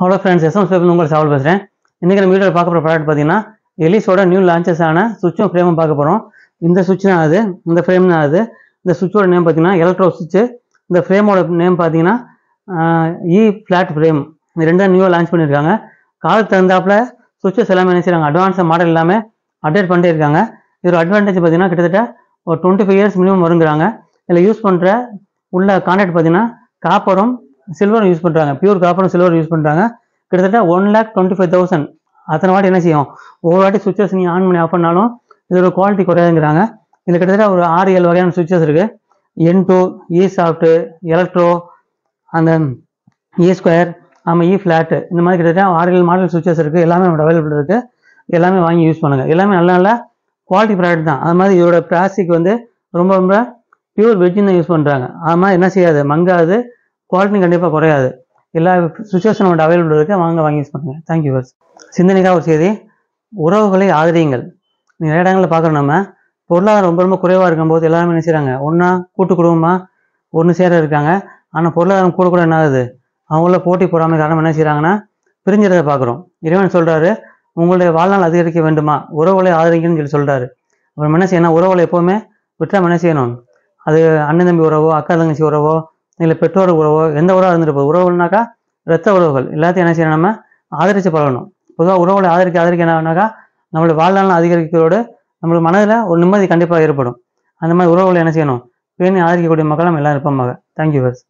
hello friends SM paper உங்கள் சாவல் பேசுகிறேன் இன்றைக்கி நம்ம வீடியோவில் பார்க்க போகிற ப்ராடக்ட் பார்த்தீங்கன்னா எலிஸோட நியூ லான்ச்சஸான ஆன சுவிட்சும் ஃப்ரேமும் பார்க்க போகிறோம் இந்த சுவிட்ச் தான் அது இந்த ஃப்ரேம் தான் அது இந்த சுவிட்சோட நேம் பார்த்தீங்கன்னா எலக்ட்ரோ சுவிட்சு இந்த ஃப்ரேமோட நேம் பார்த்தீங்கன்னா இ ஃப்ளாட் ஃப்ரேம் e இந்த ரெண்டு நியூவாக லான்ச் பண்ணியிருக்காங்க காலத்து தகுந்தாப்பில் சுவிட்சஸ் எல்லாமே என்ன அட்வான்ஸாக மாடல் எல்லாமே அப்டேட் பண்ணிட்டே இருக்காங்க இதோட அட்வான்டேஜ் பார்த்தீங்கன்னா கிட்டத்தட்ட ஒரு டுவெண்ட்டி ஃபைவ் இயர்ஸ் மினிமம் வருங்கிறாங்க இதில் யூஸ் பண்ணுற உள்ள கான்டாக்ட் பார்த்தீங்கன்னா காப்பரம் சில்வர் யூஸ் பண்ணுறாங்க பியூர் காப்பர் சில்வர் யூஸ் பண்ணுறாங்க கிட்டத்தட்ட one lakh twenty five thousand அத்தனை வாட்டி என்ன செய்யும் ஒவ்வொரு வாட்டி சுவிச்சஸ் நீங்கள் ஆன் பண்ணி ஆஃப் பண்ணாலும் இதோட குவாலிட்டி குறையாதுங்கிறாங்க இதில் கிட்டத்தட்ட ஒரு ஆறு ஏழு வகையான சுவிச்சஸ் இருக்குது N two E soft electro அந்த இ ஸ்கொயர் ஆமாம் இ ஃப்ளாட்டு இந்த மாதிரி கிட்டத்தட்ட ஆறு ஏழு மாடல் சுவிச்சஸ் இருக்குது எல்லாமே நம்ம அவைலபிள் இருக்குது எல்லாமே வாங்கி யூஸ் பண்ணுங்கள் எல்லாமே நல்ல நல்ல குவாலிட்டி ப்ராடக்ட் தான் அது மாதிரி இதோட பிளாஸ்டிக் வந்து ரொம்ப ரொம்ப பியூர் வெஜ்ஜின் தான் யூஸ் பண்ணுறாங்க அது மாதிரி என்ன செய்யாது மங்காது குவாலிட்டி கண்டிப்பாக குறையாது எல்லா சுச்சுவேஷன் நம்மகிட்ட அவைலபிள் இருக்குது வாங்க வாங்கி யூஸ் பண்ணுங்கள் தேங்க்யூ வர்ஸ் சிந்தனைக்காக ஒரு செய்தி உறவுகளை ஆதரியுங்கள் நிறைய இடங்களில் பார்க்குற நம்ம பொருளாதாரம் ரொம்ப ரொம்ப குறைவாக இருக்கும்போது எல்லாருமே என்ன செய்கிறாங்க ஒன்றா கூட்டு குடும்பமாக ஒன்று சேர இருக்காங்க ஆனால் பொருளாதாரம் கூட கூட என்ன ஆகுது அவங்கள போட்டி போடாமல் காரணம் என்ன செய்கிறாங்கன்னா பிரிஞ்சிடதை பார்க்குறோம் இறைவன் சொல்கிறாரு உங்களுடைய வாழ்நாள் அதிகரிக்க வேண்டுமா உறவுகளை ஆதரிங்கன்னு சொல்லி சொல்கிறாரு அப்புறம் என்ன செய்யணும் உறவுகளை எப்போவுமே விட்டால் என்ன செய்யணும் அது அண்ணன் தம்பி உறவோ அக்கா தங்கச்சி உறவோ இல்லை பெற்றோர் உறவோ எந்த உறவாக இருந்திருப்போம் உறவுனாக்கா ரத்த உறவுகள் எல்லாத்தையும் என்ன செய்யணும் நம்ம ஆதரித்து பழகணும் பொதுவாக உறவுகளை ஆதரிக்க ஆதரிக்க என்னன்னா நம்மளோட வாழ்நாள் அதிகரிக்கிறோடு நம்மளுக்கு மனதில் ஒரு நிம்மதி கண்டிப்பாக ஏற்படும் அந்த மாதிரி உறவுகளை என்ன செய்யணும் பேணி ஆதரிக்கக்கூடிய மக்கள் நம்ம எல்லாம் இருப்பாங்க தேங்க்யூ வர்ஸ்